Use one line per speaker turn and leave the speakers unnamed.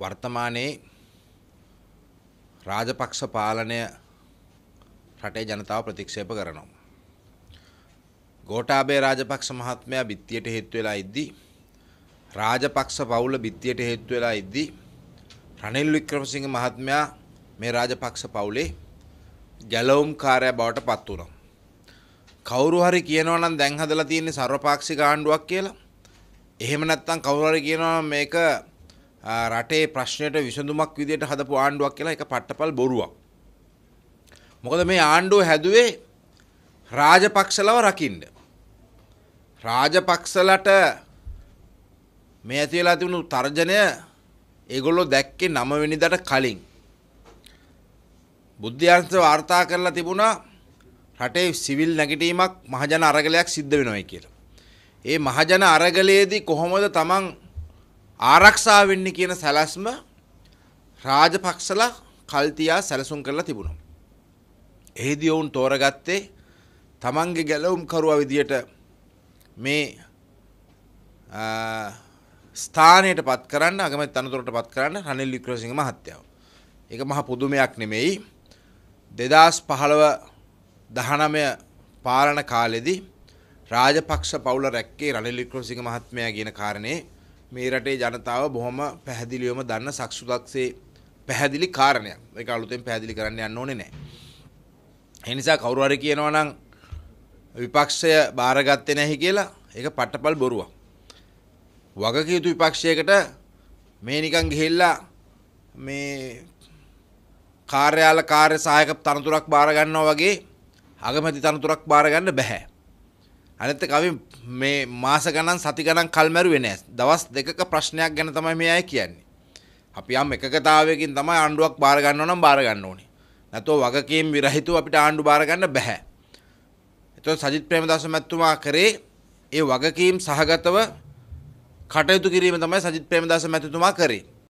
වර්තමානයේ රාජපක්ෂ පාලනය රටේ ජනතාව ප්‍රතික්ෂේප කරනවා. ගෝඨාභය රාජපක්ෂ මහත්මයා බිත්තියට හේතු වෙලා ඉද්දී රාජපක්ෂ පවුල බිත්තියට හේතු වෙලා ඉද්දී රනිල් වික්‍රමසිංහ මහත්මයා මේ රාජපක්ෂ පවුලේ ගැලවුම් කාර්යය බවට පත් වුණා. කවුරු හරි කියනවා නම් දැන් හදලා තියෙන්නේ ਸਰවපාක්ෂික ආණ්ඩුවක් කියලා. එහෙම නැත්නම් කවුරු හරි කියනවා මේක රටේ ප්‍රශ්නයට විසඳුමක් විදියට හදපු ආණ්ඩුවක් කියලා එක පට්ටපල් බොරුවක්. මොකද මේ ආණ්ඩුව හැදුවේ රාජපක්ෂලව රකින්න. රාජපක්ෂලට මේ ඇති වෙලා තිබුණු තර්ජනය ඒගොල්ලෝ දැක්කේ 9 වෙනිදාට කලින්. බුද්ධ්‍යංශ වාර්තා කරලා තිබුණා රටේ සිවිල් නැගිටීමක් මහජන අරගලයක් සිද්ධ වෙනවයි කියලා. ඒ මහජන අරගලයේදී කොහොමද තමන් ආරක්ෂා වෙන්නේ කියන සැලැස්ම රාජපක්ෂල කල්තියා සැලසුම් කරලා තිබුණා. එහිදී ඔවුන් තෝරගත්තේ තමන්ගේ ගැලවුම් කරුවා විදියට මේ ස්ථානයට පත් කරන්න අගමැති තනතුරට පත් කරන්න රනිල් වික්‍රමසිංහ මහත්තයාව. ඒක මහ පුදුමයක් නෙමෙයි. 2015 19 පාලන කාලෙදී රාජපක්ෂ පවුල රැක්කේ රනිල් වික්‍රමසිංහ මහත්මයා කියන කාරණේ මේ රටේ ජනතාව බොහොම පැහැදිලිවම දන්න සක්සුදක්සේ පැහැදිලි කාරණයක් ඒක අලුතෙන් පැහැදිලි කරන්න යන්න ඕනේ නැහැ. ඒ නිසා කවුරු හරි කියනවා නම් විපක්ෂය බාරගත්තේ නැහැ කියලා ඒක පට්ටපල් බොරුවක්. වගකීතු විපක්ෂයකට මේ නිකන් ගිහිල්ලා මේ කාර්යාල කාර්ය සහායක තනතුරක් බාර ගන්නවා වගේ අගමැති තනතුරක් බාර ගන්න බෑ. අනිත කවි මේ මාස ගණන් සති ගණන් කල් මැරුවේ නෑ. දවස් දෙකක ප්‍රශ්නයක් ගැන තමයි මේ අය කියන්නේ. අපි යම් එකකතාවයකින් තමයි ආණ්ඩුවක් බාර ගන්නව නම් බාර ගන්න ඕනේ. නැත්නම් වගකීම් විරහිතව අපිට ආණ්ඩු බාර ගන්න බෑ. එතකොට සජිත් ප්‍රේමදාස මැතිතුමා කරේ ඒ වගකීම් සහගතව කටයුතු කිරීම තමයි සජිත් ප්‍රේමදාස මැතිතුමා කරේ.